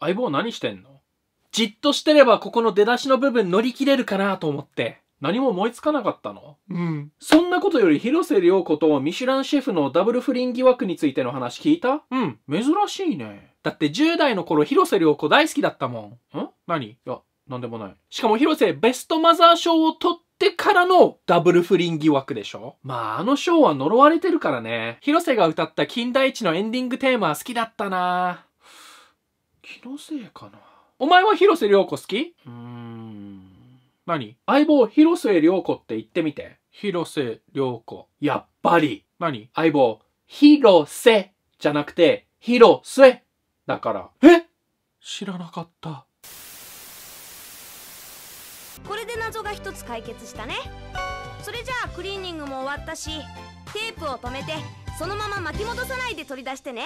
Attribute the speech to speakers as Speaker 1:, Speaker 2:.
Speaker 1: 相棒何してんのじっとしてればここの出だしの部分乗り切れるかなと思って。何も思いつかなかったのうん。そんなことより広瀬良子とミシュランシェフのダブル不倫疑惑についての話聞いたうん。珍しいね。だって10代の頃広瀬良子大好きだったもん。ん何いや、なんでもない。しかも広瀬ベストマザー賞を取ってからのダブル不倫疑惑でしょまああの賞は呪われてるからね。広瀬が歌った金大一のエンディングテーマ好きだったな
Speaker 2: 気のせいかな
Speaker 1: お前は広瀬涼子好きうん何相棒広瀬涼子って言ってみて広瀬涼子やっぱり何相棒広瀬じゃなくて広瀬だか
Speaker 2: らえ知らなかった
Speaker 3: これで謎が一つ解決したねそれじゃあクリーニングも終わったしテープを止めてそのまま巻き戻さないで取り出してね